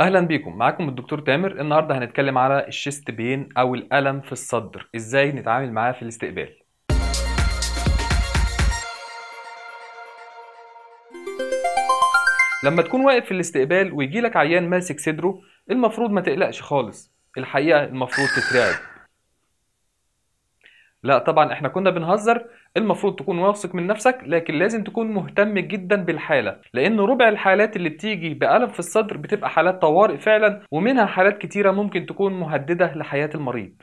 اهلا بيكم معاكم الدكتور تامر النهارده هنتكلم على الشيست بين او الالم في الصدر ازاي نتعامل معاه في الاستقبال لما تكون واقف في الاستقبال ويجيلك عيان ماسك صدره المفروض ما تقلقش خالص الحقيقه المفروض تترعب لا طبعا احنا كنا بنهزر المفروض تكون واثق من نفسك لكن لازم تكون مهتم جدا بالحاله لان ربع الحالات اللي بتيجي بألم في الصدر بتبقى حالات طوارئ فعلا ومنها حالات كتيره ممكن تكون مهدده لحياه المريض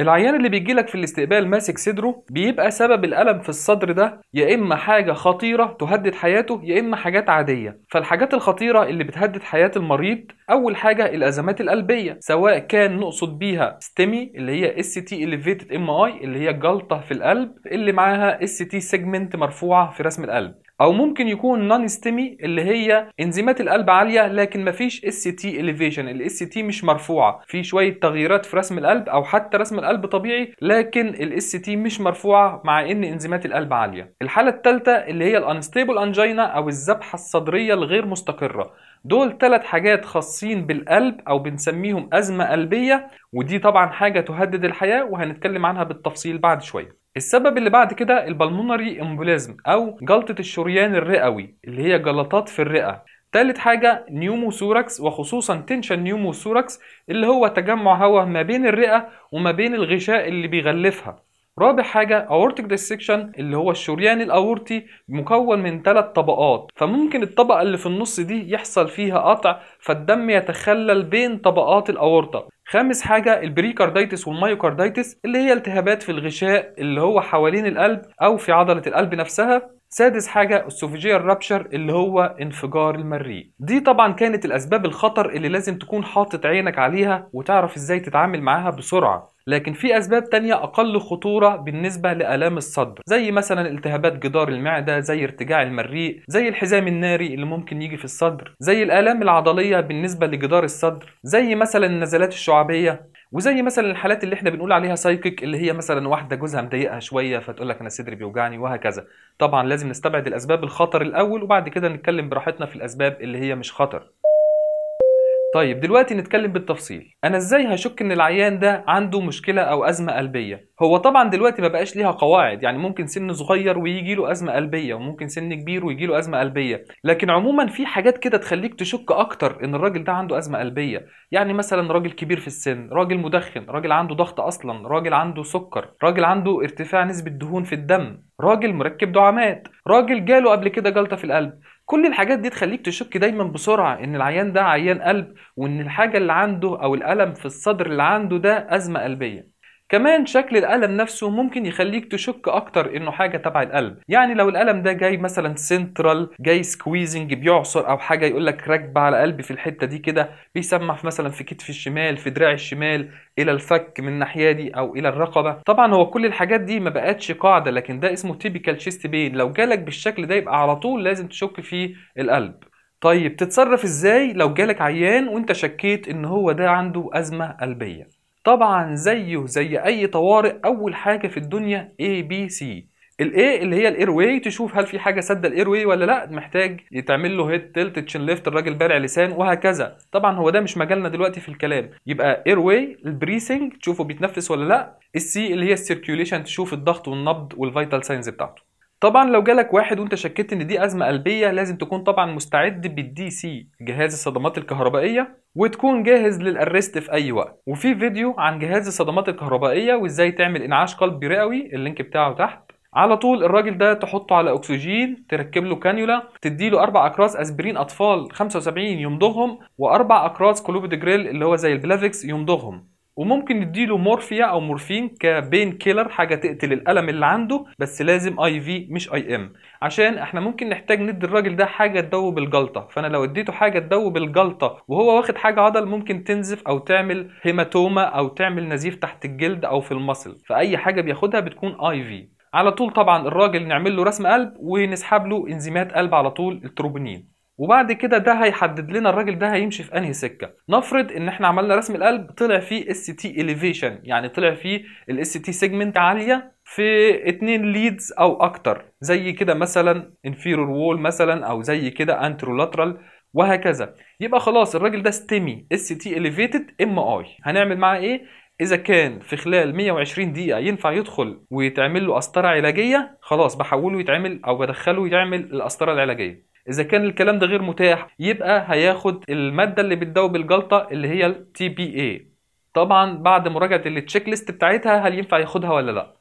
العيان اللي بيجيلك في الاستقبال ماسك صدره بيبقى سبب الألم في الصدر ده يا إما حاجة خطيرة تهدد حياته يا إما حاجات عادية فالحاجات الخطيرة اللي بتهدد حياة المريض أول حاجة الأزمات القلبية سواء كان نقصد بيها ستيمي اللي هي اس تي اليفيتد ام اي اللي هي جلطة في القلب اللي معاها اس تي سيجمنت مرفوعة في رسم القلب او ممكن يكون نون ستيمي اللي هي انزيمات القلب عاليه لكن مفيش اس تي اليفيشن الاس تي مش مرفوعه في شويه تغييرات في رسم القلب او حتى رسم القلب طبيعي لكن الاس تي مش مرفوعه مع ان انزيمات القلب عاليه الحاله الثالثه اللي هي الانستيبل انجينا او الذبحه الصدريه الغير مستقره دول ثلاث حاجات خاصين بالقلب او بنسميهم ازمه قلبيه ودي طبعا حاجه تهدد الحياه وهنتكلم عنها بالتفصيل بعد شويه السبب اللي بعد كده البلمونري امبوليزم او جلطة الشريان الرئوي اللي هي جلطات في الرئة تالت حاجة نيوموثوركس وخصوصا تنشن نيوموثوركس اللي هو تجمع هواء ما بين الرئة وما بين الغشاء اللي بيغلفها رابع حاجة اورتيك ديسكشن اللي هو الشريان الأورطي مكون من ثلاث طبقات فممكن الطبقة اللي في النص دي يحصل فيها قطع فالدم يتخلل بين طبقات الأورطة خامس حاجة البريكارديتس والمايوكارديتس اللي هي التهابات في الغشاء اللي هو حوالين القلب أو في عضلة القلب نفسها سادس حاجة السوفيجيال رابشر اللي هو انفجار المريء دي طبعا كانت الأسباب الخطر اللي لازم تكون حاطط عينك عليها وتعرف إزاي تتعامل معاها بسرعة لكن في أسباب تانية أقل خطورة بالنسبة لآلام الصدر زي مثلا التهابات جدار المعدة زي ارتجاع المريء زي الحزام الناري اللي ممكن يجي في الصدر زي الآلام العضلية بالنسبة لجدار الصدر زي مثلا النزلات الشعبية وزي مثلا الحالات اللي احنا بنقول عليها سايكيك اللي هي مثلا واحده جوزها مضايقها شويه فتقول لك انا صدري بيوجعني وهكذا طبعا لازم نستبعد الاسباب الخطر الاول وبعد كده نتكلم براحتنا في الاسباب اللي هي مش خطر طيب دلوقتي نتكلم بالتفصيل انا ازاي هشك ان العيان ده عنده مشكله او ازمه قلبيه هو طبعا دلوقتي ما بقاش ليها قواعد يعني ممكن سن صغير ويجي له ازمه قلبيه وممكن سن كبير ويجي له ازمه قلبيه لكن عموما في حاجات كده تخليك تشك اكتر ان الراجل ده عنده ازمه قلبيه يعني مثلا راجل كبير في السن راجل مدخن راجل عنده ضغط اصلا راجل عنده سكر راجل عنده ارتفاع نسبه دهون في الدم راجل مركب دعامات راجل جاله قبل كده جلطه في القلب كل الحاجات دي تخليك تشك دايما بسرعة ان العيان ده عيان قلب وان الحاجة اللي عنده او الألم في الصدر اللي عنده ده أزمة قلبية كمان شكل الألم نفسه ممكن يخليك تشك اكتر انه حاجه تبع القلب يعني لو الألم ده جاي مثلا سنترال جاي سكويزنج بيعصر او حاجه يقول لك راكبه على قلبي في الحته دي كده بيسمع في مثلا في كتف الشمال في دراع الشمال الى الفك من الناحيه دي او الى الرقبه طبعا هو كل الحاجات دي ما بقتش قاعده لكن ده اسمه تيبيكال شيست بين لو جالك بالشكل ده يبقى على طول لازم تشك في القلب طيب تتصرف ازاي لو جالك عيان وانت شكيت ان هو ده عنده ازمه قلبيه طبعا زيه زي اي طوارئ اول حاجه في الدنيا اي بي سي الاي اللي هي الاير واي تشوف هل في حاجه سد الاير واي ولا لا محتاج يتعمل له هيد تلت تشين ليفت الراجل بارع لسان وهكذا طبعا هو ده مش مجالنا دلوقتي في الكلام يبقى اير واي البريسنج تشوفه بيتنفس ولا لا السي اللي هي السيركيوليشن تشوف الضغط والنبض والفيتال ساينز بتاعته طبعا لو جالك واحد وانت شكيت ان دي ازمه قلبيه لازم تكون طبعا مستعد بالدي سي جهاز الصدمات الكهربائيه وتكون جاهز للارست في اي وقت وفي فيديو عن جهاز الصدمات الكهربائيه وازاي تعمل انعاش قلبي رئوي اللينك بتاعه تحت على طول الراجل ده تحطه على اكسجين تركب له كانيولا تدي له اربع اقراص اسبرين اطفال 75 يمضغهم واربع اقراص كلوبيدوجريل اللي هو زي البلافكس يمضغهم وممكن نديله مورفيا او مورفين كبين كيلر حاجه تقتل الالم اللي عنده بس لازم اي في مش اي ام عشان احنا ممكن نحتاج ندي الراجل ده حاجه تدوب الجلطه فانا لو اديته حاجه تدوب الجلطه وهو واخد حاجه عضل ممكن تنزف او تعمل هيماتوما او تعمل نزيف تحت الجلد او في المصل فاي حاجه بياخدها بتكون اي في على طول طبعا الراجل نعمل له رسم قلب ونسحب له انزيمات قلب على طول التروبونين وبعد كده ده هيحدد لنا الراجل ده هيمشي في انهي سكه نفرض ان احنا عملنا رسم القلب طلع فيه اس تي اليفيشن يعني طلع فيه الاس تي سيجمنت عاليه في اتنين ليدز او اكتر زي كده مثلا انفيرور وول مثلا او زي كده انترولاترال وهكذا يبقى خلاص الراجل ده ستيمي اس تي اليفيتد ام اي هنعمل معاه ايه اذا كان في خلال 120 دقيقه ينفع يدخل ويتعمل له قسطره علاجيه خلاص بحوله يتعمل او بدخله يتعمل القسطره العلاجيه اذا كان الكلام ده غير متاح يبقى هياخد الماده اللي بتداوي الجلطه اللي هي التي بي اي طبعا بعد مراجعه التشيك ليست بتاعتها هل ينفع ياخدها ولا لا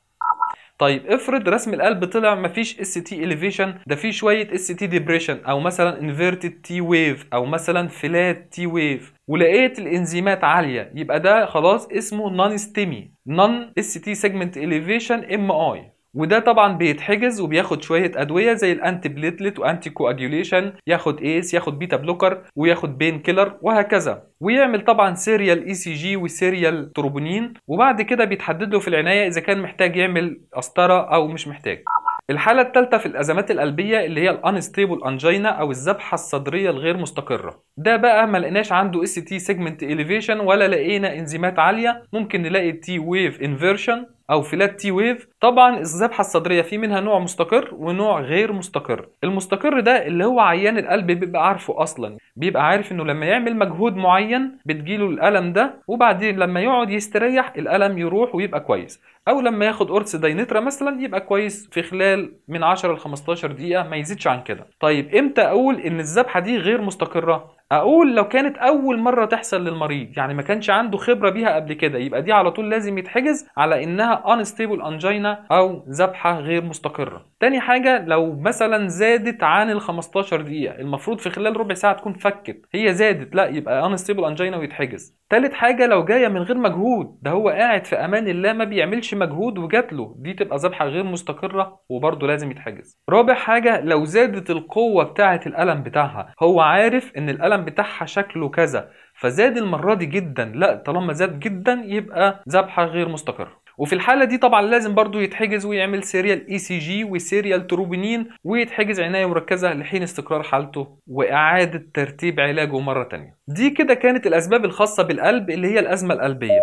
طيب افرض رسم القلب طلع مفيش اس تي اليفيشن ده فيه شويه اس تي ديبريشن او مثلا انفيرتد تي ويف او مثلا فلات تي ويف ولقيت الانزيمات عاليه يبقى ده خلاص اسمه نون ستيمي نون اس تي سيجمنت اليفيشن ام اي وده طبعا بيتحجز وبياخد شويه ادويه زي الانتي بليتلت وانتي كواجيوليشن ياخد ايس ياخد بيتا بلوكر وياخد بين كيلر وهكذا ويعمل طبعا سيريال اي سي جي وسيريال تروبونين وبعد كده بيتحدد له في العنايه اذا كان محتاج يعمل قسطره او مش محتاج الحالة الثالثة في الأزمات القلبية اللي هي الانستيبل انجينا أو الذبحة الصدرية الغير مستقرة. ده بقى ما لقيناش عنده اس تي سيجمنت اليفيشن ولا لقينا انزيمات عالية، ممكن نلاقي تي ويف انفيرشن او فلات تي ويف طبعا الذبحه الصدريه في منها نوع مستقر ونوع غير مستقر المستقر ده اللي هو عيان القلب بيبقى عارفه اصلا بيبقى عارف انه لما يعمل مجهود معين بتجيله الالم ده وبعدين لما يقعد يستريح الالم يروح ويبقى كويس او لما ياخد قرص داينترا مثلا يبقى كويس في خلال من 10 ل 15 دقيقه ما يزيدش عن كده طيب امتى اقول ان الذبحه دي غير مستقره اقول لو كانت اول مره تحصل للمريض يعني ما كانش عنده خبره بيها قبل كده يبقى دي على طول لازم يتحجز على انها انستيبل انجينا او ذبحه غير مستقره تاني حاجة لو مثلا زادت عن ال 15 دقيقة المفروض في خلال ربع ساعة تكون فكت هي زادت لا يبقى انستيبل انجينا ويتحجز تالت حاجة لو جاية من غير مجهود ده هو قاعد في امان الله ما بيعملش مجهود وجات له دي تبقى ذبحة غير مستقرة وبرضه لازم يتحجز رابع حاجة لو زادت القوة بتاعة الألم بتاعها هو عارف ان الألم بتاعها شكله كذا فزاد المرة دي جدا لا طالما زاد جدا يبقى ذبحة غير مستقرة وفي الحاله دي طبعا لازم برضو يتحجز ويعمل سيريال اي سي جي وسيريال تروبينين ويتحجز عنايه مركزه لحين استقرار حالته واعاده ترتيب علاجه مره تانية دي كده كانت الاسباب الخاصه بالقلب اللي هي الازمه القلبيه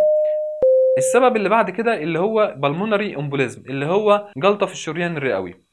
السبب اللي بعد كده اللي هو بالمونري امبوليزم اللي هو جلطه في الشريان الرئوي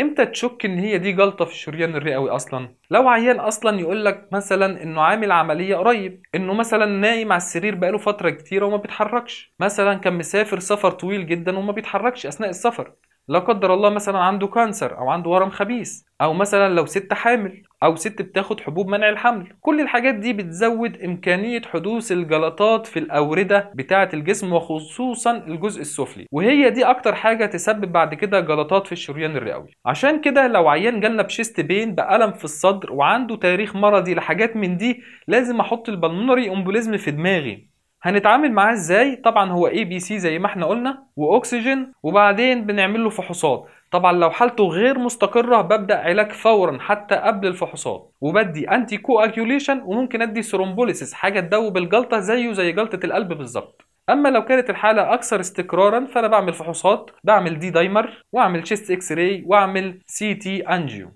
امتى تشك ان هي دي جلطه في الشريان الرئوي اصلا لو عيان اصلا يقول لك مثلا انه عامل عمليه قريب انه مثلا نايم على السرير بقاله فتره كتيره وما بيتحركش مثلا كان مسافر سفر طويل جدا وما بيتحركش اثناء السفر لا قدر الله مثلا عنده كانسر او عنده ورم خبيث او مثلا لو ست حامل او ست بتاخد حبوب منع الحمل كل الحاجات دي بتزود امكانيه حدوث الجلطات في الاورده بتاعه الجسم وخصوصا الجزء السفلي وهي دي اكتر حاجه تسبب بعد كده جلطات في الشريان الرئوي عشان كده لو عيان جالنا بشيست بين بالم في الصدر وعنده تاريخ مرضي لحاجات من دي لازم احط البلمونري امبوليزم في دماغي هنتعامل معاه ازاي طبعا هو اي بي سي زي ما احنا قلنا واكسجين وبعدين بنعمل له فحوصات طبعا لو حالته غير مستقره ببدا علاج فورا حتى قبل الفحوصات وبدي انتي كواجيوليشن وممكن ادي سرومبوليسيس حاجه تدوب الجلطه زيه زي جلطه القلب بالظبط اما لو كانت الحاله اكثر استقرارا فانا بعمل فحوصات بعمل دي دايمر واعمل تشيست اكس راي واعمل سي تي انجيو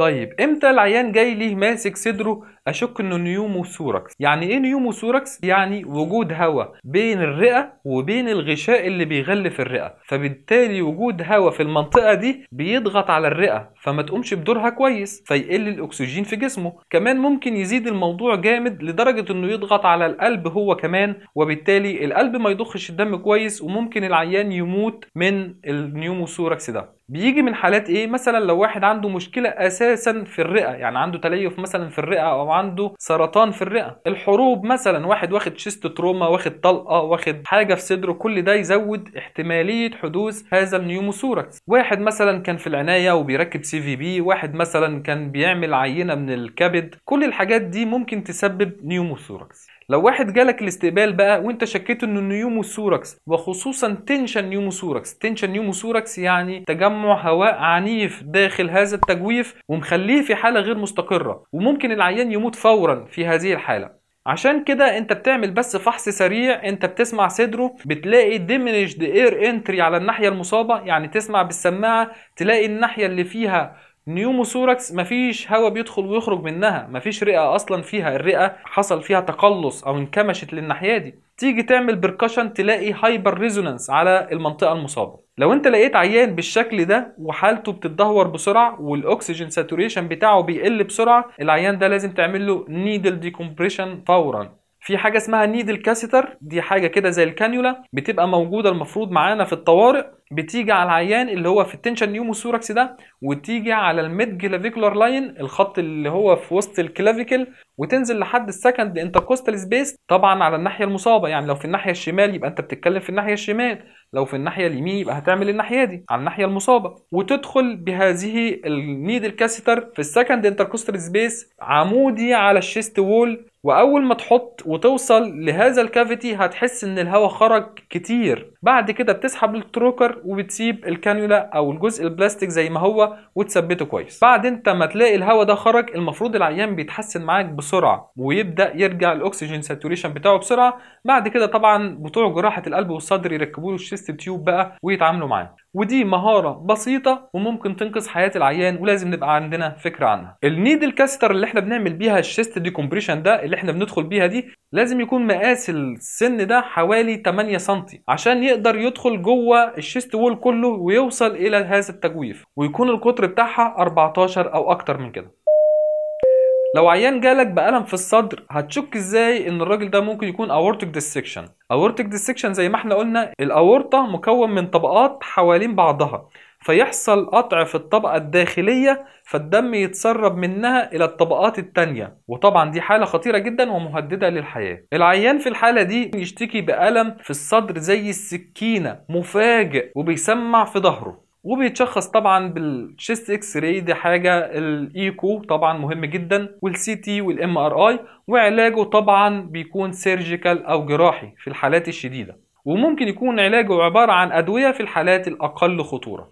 طيب امتى العيان جاي ليه ماسك صدره أشك إنه نيومو سوركس يعني إيه نيومو سوركس؟ يعني وجود هواء بين الرئة وبين الغشاء اللي بيغلف الرئة فبالتالي وجود هواء في المنطقة دي بيضغط على الرئة فما تقومش بدورها كويس فيقل الأكسجين في جسمه كمان ممكن يزيد الموضوع جامد لدرجة إنه يضغط على القلب هو كمان وبالتالي القلب ما يضخش الدم كويس وممكن العيان يموت من النيومو سوركس ده بيجي من حالات ايه مثلا لو واحد عنده مشكله اساسا في الرئه يعني عنده تليف مثلا في الرئه او عنده سرطان في الرئه الحروب مثلا واحد واخد شيست تروما واخد طلقه واخد حاجه في صدره كل ده يزود احتماليه حدوث هذا النيوموسوركس واحد مثلا كان في العنايه وبيركب سي في بي واحد مثلا كان بيعمل عينه من الكبد كل الحاجات دي ممكن تسبب نيوموسوركس لو واحد جالك الاستقبال بقى وانت شكيت انه النيوموثوركس وخصوصا تنشن نيوموثوركس تنشن نيوموثوركس يعني تجمع هواء عنيف داخل هذا التجويف ومخليه في حاله غير مستقره وممكن العيان يموت فورا في هذه الحاله عشان كده انت بتعمل بس فحص سريع انت بتسمع صدره بتلاقي diminished air entry على الناحيه المصابه يعني تسمع بالسماعه تلاقي الناحيه اللي فيها نيوموسوركس مفيش هواء بيدخل ويخرج منها مفيش رئه اصلا فيها الرئه حصل فيها تقلص او انكمشت للناحيه دي تيجي تعمل بركشن تلاقي هايبر ريزونانس على المنطقه المصابه لو انت لقيت عيان بالشكل ده وحالته بتتدهور بسرعه والاكسجين ساتوريشن بتاعه بيقل بسرعه العيان ده لازم تعمل له نيدل ديكمبريشن فورا في حاجه اسمها نيدل كاسيتر دي حاجه كده زي الكانيولا بتبقى موجوده المفروض معانا في الطوارئ بتيجي على العيان اللي هو في التنشن نيوموثوركس ده وتيجي على الميد كلافيكولار لاين الخط اللي هو في وسط الكلافيكل وتنزل لحد السكند انتركوستال سبيس طبعا على الناحيه المصابه يعني لو في الناحيه الشمال يبقى انت بتتكلم في الناحيه الشمال لو في الناحيه اليمين يبقى هتعمل الناحيه دي على الناحيه المصابه وتدخل بهذه النيدل كاسيتر في السكند انتركوستال سبيس عمودي على الشيست وول واول ما تحط وتوصل لهذا الكافيتي هتحس ان الهواء خرج كتير بعد كده بتسحب التروكر وبتسيب الكانيولا او الجزء البلاستيك زي ما هو وتثبته كويس بعد انت ما تلاقي الهواء ده خرج المفروض العيان بيتحسن معاك بسرعه ويبدا يرجع الاكسجين ساتوريشن بتاعه بسرعه بعد كده طبعا بتوع جراحه القلب والصدر يركبوا له تيوب بقى ويتعاملوا معاه ودي مهاره بسيطه وممكن تنقذ حياه العيان ولازم نبقى عندنا فكره عنها النيدل كاستر اللي احنا بنعمل بيها الشيست كومبريشن ده اللي احنا بندخل بيها دي لازم يكون مقاس السن ده حوالي 8 سم عشان يقدر يدخل جوه الشيست وول كله ويوصل الى هذا التجويف ويكون القطر بتاعها 14 او اكتر من كده لو عيان جالك بألم في الصدر هتشك ازاي ان الراجل ده ممكن يكون aortic dissection aortic dissection زي ما احنا قلنا الاورطة مكون من طبقات حوالين بعضها فيحصل قطع في الطبقة الداخلية فالدم يتسرب منها إلى الطبقات التانية وطبعا دي حالة خطيرة جدا ومهددة للحياة العيان في الحالة دي يشتكي بألم في الصدر زي السكينة مفاجئ وبيسمع في ظهره وبيتشخص طبعا بالشيست اكس راي دي حاجه الايكو e طبعا مهم جدا والسي تي والام ار اي وعلاجه طبعا بيكون سيرجيكال او جراحي في الحالات الشديده وممكن يكون علاجه عباره عن ادويه في الحالات الاقل خطوره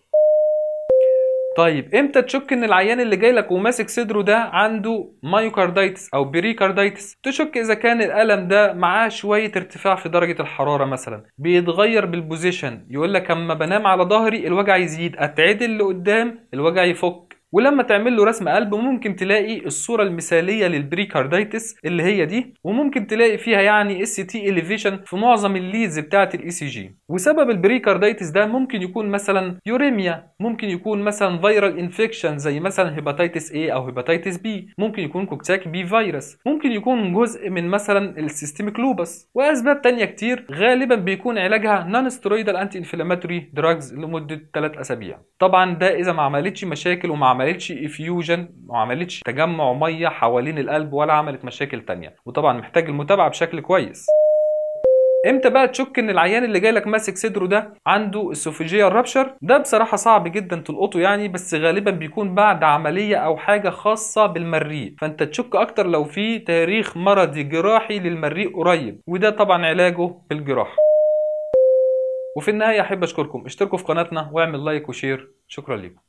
طيب امتى تشك ان العيان اللي جاي لك وماسك صدره ده عنده مايوكاردايتس او بريكاردايتس تشك اذا كان الالم ده معاه شويه ارتفاع في درجه الحراره مثلا بيتغير بالبوزيشن يقول لك اما بنام على ظهري الوجع يزيد اتعدل لقدام الوجع يفك ولما تعمل له رسم قلب ممكن تلاقي الصوره المثاليه للبريكارديتس اللي هي دي وممكن تلاقي فيها يعني اس تي اليفيشن في معظم الليدز بتاعه الاي سي e جي وسبب البريكارديتس ده ممكن يكون مثلا يوريميا ممكن يكون مثلا فيرال انفكشن زي مثلا هيباتيتس اي او هيباتيتس بي ممكن يكون كوكساك بي فيروس ممكن يكون جزء من مثلا السيستميك لوبس واسباب تانية كتير غالبا بيكون علاجها نون سترويدال انتي انفلاماتوري دراجز لمده 3 اسابيع طبعا ده اذا ما عملتش مشاكل وما عملتش افيوجن ما عملتش تجمع ميه حوالين القلب ولا عملت مشاكل تانية وطبعا محتاج المتابعه بشكل كويس امتى بقى تشك ان العيان اللي جاي لك ماسك صدره ده عنده اسوفيجيال رابشر ده بصراحه صعب جدا تلقطه يعني بس غالبا بيكون بعد عمليه او حاجه خاصه بالمريء فانت تشك اكتر لو في تاريخ مرضي جراحي للمريء قريب وده طبعا علاجه بالجراحه وفي النهايه احب اشكركم اشتركوا في قناتنا واعمل لايك وشير شكرا لكم